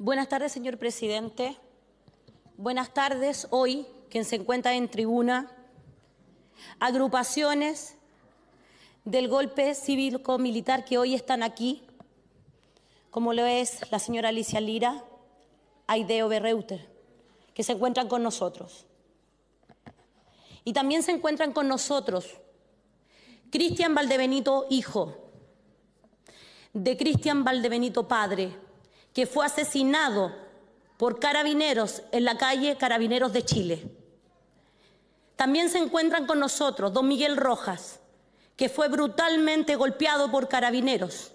Buenas tardes, señor presidente. Buenas tardes hoy, quien se encuentra en tribuna, agrupaciones del golpe cívico-militar que hoy están aquí, como lo es la señora Alicia Lira, Aideo Berreuter, que se encuentran con nosotros. Y también se encuentran con nosotros Cristian Valdebenito, hijo, de Cristian Valdebenito, padre, que fue asesinado por carabineros en la calle Carabineros de Chile. También se encuentran con nosotros don Miguel Rojas, que fue brutalmente golpeado por carabineros,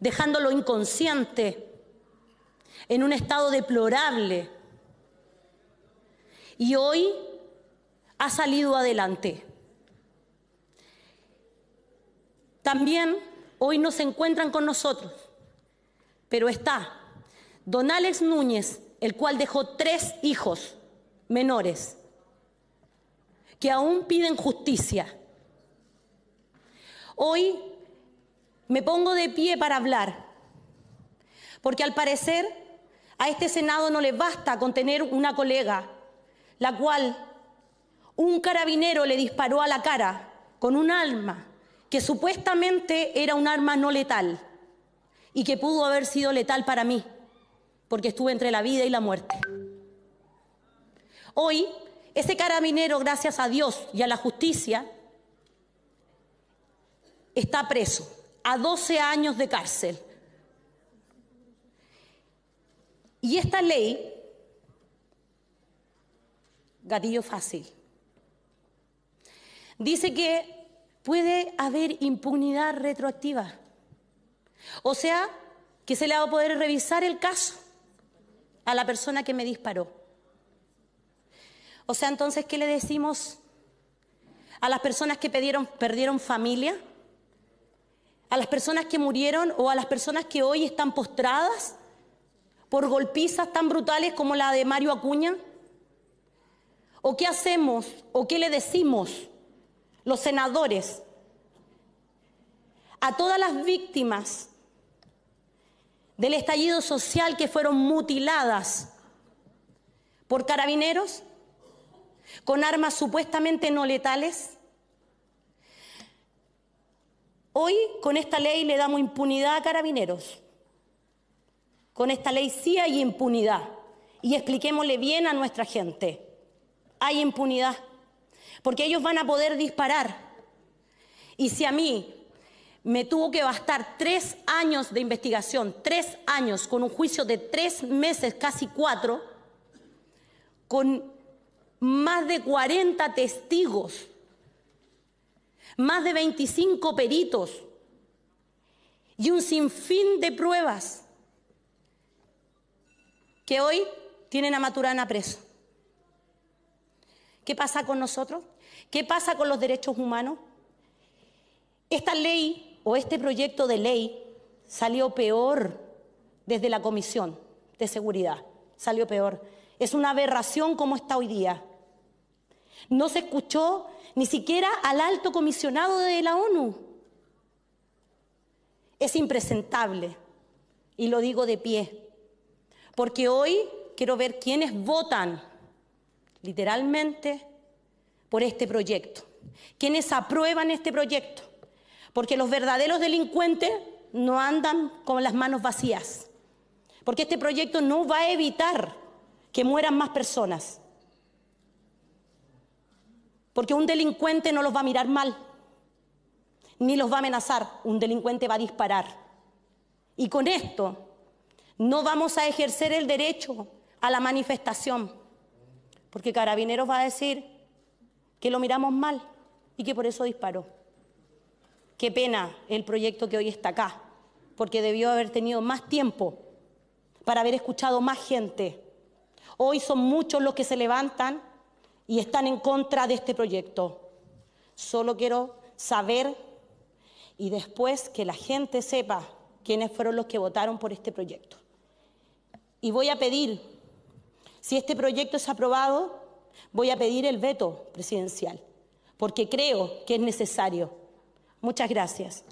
dejándolo inconsciente, en un estado deplorable. Y hoy ha salido adelante. También hoy no se encuentran con nosotros, pero está Don Alex Núñez, el cual dejó tres hijos menores, que aún piden justicia. Hoy me pongo de pie para hablar, porque al parecer a este Senado no le basta con tener una colega, la cual un carabinero le disparó a la cara con un arma que supuestamente era un arma no letal y que pudo haber sido letal para mí porque estuve entre la vida y la muerte. Hoy, ese carabinero, gracias a Dios y a la justicia, está preso a 12 años de cárcel. Y esta ley, gatillo fácil, dice que puede haber impunidad retroactiva. O sea, que se le va a poder revisar el caso a la persona que me disparó. O sea, entonces, ¿qué le decimos a las personas que perdieron, perdieron familia? ¿A las personas que murieron o a las personas que hoy están postradas por golpizas tan brutales como la de Mario Acuña? ¿O qué hacemos o qué le decimos los senadores a todas las víctimas del estallido social que fueron mutiladas por carabineros con armas supuestamente no letales. Hoy con esta ley le damos impunidad a carabineros. Con esta ley sí hay impunidad. Y expliquémosle bien a nuestra gente. Hay impunidad. Porque ellos van a poder disparar. Y si a mí me tuvo que bastar tres años de investigación, tres años, con un juicio de tres meses, casi cuatro, con más de 40 testigos, más de 25 peritos y un sinfín de pruebas que hoy tienen a Maturana preso. ¿Qué pasa con nosotros? ¿Qué pasa con los derechos humanos? Esta ley o este proyecto de ley salió peor desde la Comisión de Seguridad, salió peor. Es una aberración como está hoy día. No se escuchó ni siquiera al alto comisionado de la ONU. Es impresentable, y lo digo de pie, porque hoy quiero ver quiénes votan, literalmente, por este proyecto, quiénes aprueban este proyecto. Porque los verdaderos delincuentes no andan con las manos vacías. Porque este proyecto no va a evitar que mueran más personas. Porque un delincuente no los va a mirar mal, ni los va a amenazar. Un delincuente va a disparar. Y con esto no vamos a ejercer el derecho a la manifestación. Porque Carabineros va a decir que lo miramos mal y que por eso disparó. Qué pena el proyecto que hoy está acá, porque debió haber tenido más tiempo para haber escuchado más gente. Hoy son muchos los que se levantan y están en contra de este proyecto. Solo quiero saber y después que la gente sepa quiénes fueron los que votaron por este proyecto. Y voy a pedir, si este proyecto es aprobado, voy a pedir el veto presidencial, porque creo que es necesario Muchas gracias.